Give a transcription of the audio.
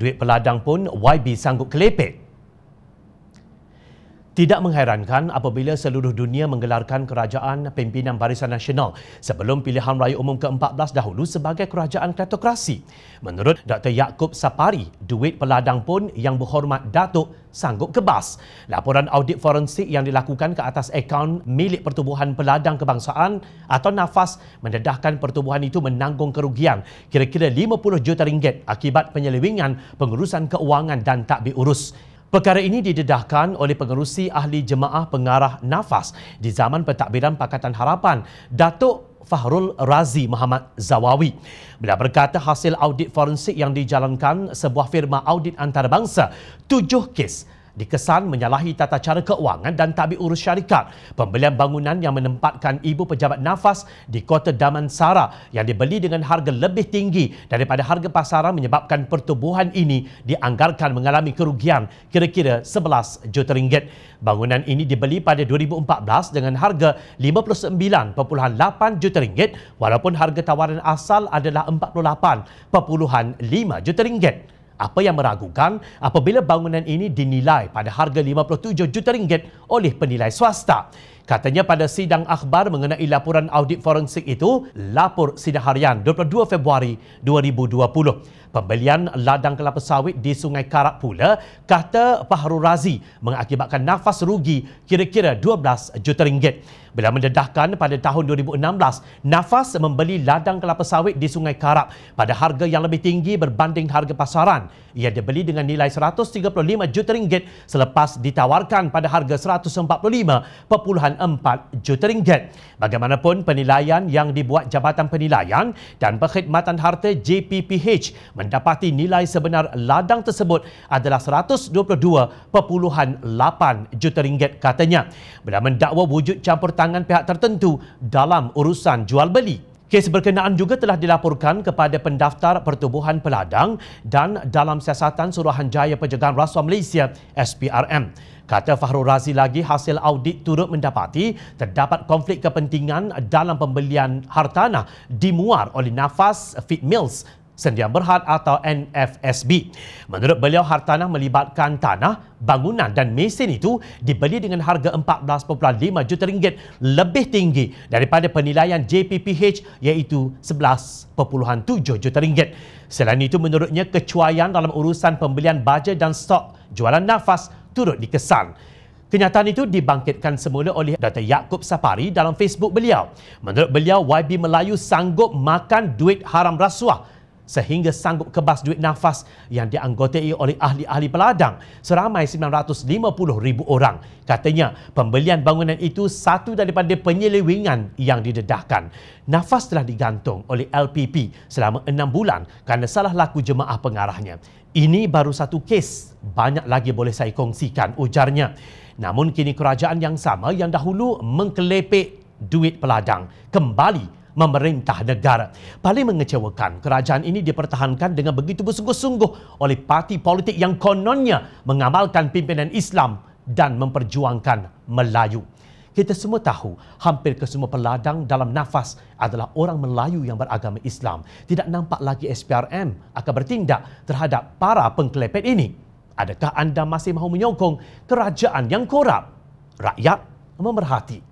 duit peladang pun YB sanggup kelepek. Tidak mengherankan apabila seluruh dunia menggelarkan kerajaan pimpinan Barisan Nasional sebelum pilihan raya umum ke-14 dahulu sebagai kerajaan kleptokrasi. Menurut Dr. Yaakob Sapari, duit peladang pun yang berhormat Datuk sanggup kebas. Laporan audit forensik yang dilakukan ke atas akaun milik Pertubuhan Peladang Kebangsaan atau Nafas mendedahkan pertubuhan itu menanggung kerugian kira-kira 50 juta ringgit akibat penyelewingan pengurusan keuangan dan takbir urus. Perkara ini didedahkan oleh pengerusi ahli jemaah pengarah nafas di zaman pentadbiran Pakatan Harapan, Datuk Fahrul Razi Muhammad Zawawi. Beliau berkata hasil audit forensik yang dijalankan sebuah firma audit antarabangsa, tujuh kes dikesan menyalahi tata cara keuangan dan tabi urus syarikat. Pembelian bangunan yang menempatkan ibu pejabat nafas di kota Damansara yang dibeli dengan harga lebih tinggi daripada harga pasaran menyebabkan pertubuhan ini dianggarkan mengalami kerugian kira-kira 11 juta ringgit. Bangunan ini dibeli pada 2014 dengan harga 59.8 juta ringgit walaupun harga tawaran asal adalah 48.5 juta ringgit. Apa yang meragukan apabila bangunan ini dinilai pada harga 57 juta ringgit oleh penilai swasta. Katanya pada sidang akhbar mengenai laporan audit forensik itu, lapor sidang harian 22 Februari 2020. Pembelian ladang kelapa sawit di Sungai Karak pula, kata Fahru Razi mengakibatkan nafas rugi kira-kira 12 juta ringgit. Bila mendedahkan pada tahun 2016, Nafas membeli ladang kelapa sawit di Sungai Karak pada harga yang lebih tinggi berbanding harga pasaran. Ia dibeli dengan nilai 135 juta ringgit selepas ditawarkan pada harga 145.5 menyumbangkan juta ringgit. Bagaimanapun penilaian yang dibuat Jabatan Penilaian dan Perkhidmatan Harta JPPH mendapati nilai sebenar ladang tersebut adalah 122.8 juta ringgit katanya. Bila mendakwa wujud campur tangan pihak tertentu dalam urusan jual beli Kes berkenaan juga telah dilaporkan kepada pendaftar pertubuhan peladang dan dalam siasatan Suruhanjaya Penjagaan Rasuah Malaysia SPRM. Kata Fahru Razi lagi hasil audit turut mendapati terdapat konflik kepentingan dalam pembelian hartanah dimuar oleh nafas Fit Mills Sendia Berhad atau NFSB. Menurut beliau, hartanah melibatkan tanah, bangunan dan mesin itu dibeli dengan harga 14.5 juta ringgit lebih tinggi daripada penilaian JPPH iaitu 11.7 juta ringgit. Selain itu, menurutnya kecuaian dalam urusan pembelian baja dan stok jualan nafas turut dikesan. Kenyataan itu dibangkitkan semula oleh Dr. Yaakob Sapari dalam Facebook beliau. Menurut beliau, YB Melayu sanggup makan duit haram rasuah sehingga sanggup kebas duit nafas yang dianggotai oleh ahli-ahli peladang seramai 950,000 orang. Katanya, pembelian bangunan itu satu daripada penyelewengan yang didedahkan. Nafas telah digantung oleh LPP selama enam bulan kerana salah laku jemaah pengarahnya. Ini baru satu kes. Banyak lagi boleh saya kongsikan, ujarnya. Namun kini kerajaan yang sama yang dahulu mengkelepek duit peladang kembali memerintah negara. Paling mengecewakan, kerajaan ini dipertahankan dengan begitu bersungguh-sungguh oleh parti politik yang kononnya mengamalkan pimpinan Islam dan memperjuangkan Melayu. Kita semua tahu hampir kesemua peladang dalam nafas adalah orang Melayu yang beragama Islam. Tidak nampak lagi SPRM akan bertindak terhadap para pengklepet ini. Adakah anda masih mahu menyokong kerajaan yang korap? Rakyat memerhati.